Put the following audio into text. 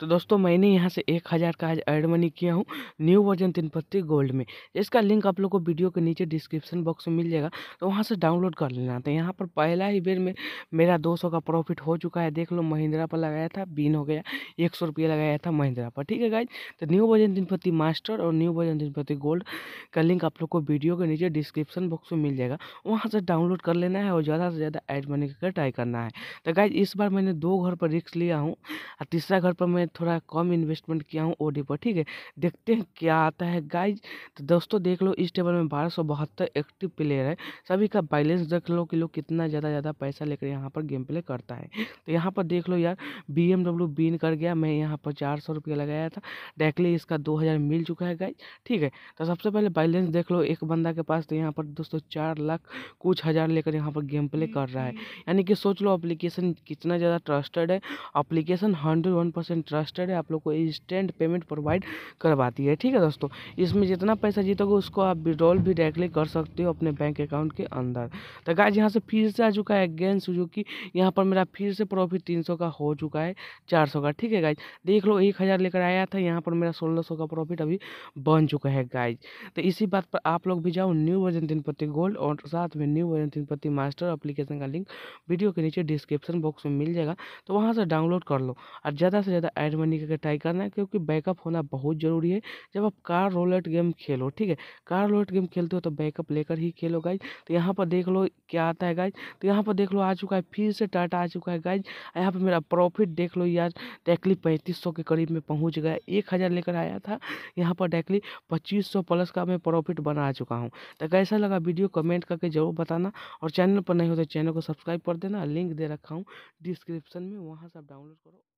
तो दोस्तों मैंने यहाँ से एक हज़ार का आज ऐड मनी किया हूँ न्यू वर्जन तीन पत्ती गोल्ड में इसका लिंक आप लोग को वीडियो के नीचे डिस्क्रिप्शन बॉक्स में मिल जाएगा तो वहाँ से डाउनलोड कर लेना तो यहाँ पर पहला ही बेर में मेरा दो सौ का प्रॉफिट हो चुका है देख लो महिंद्रा पर लगाया था बीन हो गया एक सौ रुपया लगाया था महिंद्रा पर ठीक है गाइज तो new version Teen Patti master और न्यू वर्जन तीन पत्ती गोल्ड का लिंक आप लोग को वीडियो के नीचे डिस्क्रिप्शन बॉक्स में मिल जाएगा वहाँ से डाउनलोड कर लेना है और ज़्यादा से ज़्यादा ऐड मनी करके ट्राई करना है तो गाइज इस बार मैंने दो घर पर रिक्स लिया हूँ और तीसरा घर पर मैं थोड़ा कम इन्वेस्टमेंट किया हूँ ओडी पर ठीक है देखते हैं क्या आता है गाइज तो दोस्तों देख लो इस टेबल में बारह सौ बहत्तर एक्टिव प्लेयर है सभी का बैलेंस देख लो कि लोग कितना ज़्यादा ज़्यादा पैसा लेकर यहाँ पर गेम प्ले करता है तो यहाँ पर देख लो यार बी एम बीन कर गया मैं यहाँ पर चार सौ रुपया लगाया था डायरेक्टली इसका दो हज़ार मिल चुका है गाइज ठीक है तो सबसे पहले बैलेंस देख लो एक बंदा के पास तो यहाँ पर दोस्तों चार लाख कुछ हज़ार लेकर यहाँ पर गेम प्ले कर रहा है हम्म। यानी कि सोच लो अप्लीकेशन कितना ज़्यादा ट्रस्टेड है application hundred one percent trusted है आप लोग को इंस्टेंट पेमेंट प्रोवाइड करवाती है ठीक है दोस्तों इसमें जितना पैसा जीतोगे उसको आप विड्रॉल भी डायरेक्टली कर सकते हो अपने बैंक अकाउंट के अंदर तो गाय यहाँ से फिर से आ चुका है जो कि यहाँ पर मेरा फिर से प्रॉफिट तीन का हो चुका है चार का ठीक है गाइज देख लो एक लेकर आया था यहाँ पर मेरा सोलह का प्रॉफिट अभी बन चुका है गाइज तो इसी बात पर आप लोग भी जाओ न्यू वर्जन तीन पत्ती गोल्ड और साथ में new version Teen Patti master application का लिंक वीडियो के नीचे डिस्क्रिप्शन बॉक्स में मिल जाएगा तो वहाँ से डाउनलोड कर लो और ज़्यादा से ज़्यादा साइड में निकल ट्राई करना है क्योंकि बैकअप होना बहुत ज़रूरी है जब आप कार रोलेट गेम खेलो ठीक है कार रोलेट गेम खेलते हो तो बैकअप लेकर ही खेलो गाइज तो यहाँ पर देख लो क्या आता है गाइज तो यहाँ पर देख लो आ चुका है फिर से टाटा आ चुका है गाइज यहाँ पर मेरा प्रॉफिट देख लो यार डायरेक्टली पैंतीस के करीब में पहुँच गया एक हज़ार लेकर आया था यहाँ पर डायरेक्टली पच्चीस प्लस का मैं प्रॉफिट बना चुका हूँ तो कैसा लगा वीडियो कमेंट करके ज़रूर बताना और चैनल पर नहीं हो तो चैनल को सब्सक्राइब कर देना लिंक दे रखा हूँ डिस्क्रिप्शन में वहाँ से आप डाउनलोड करो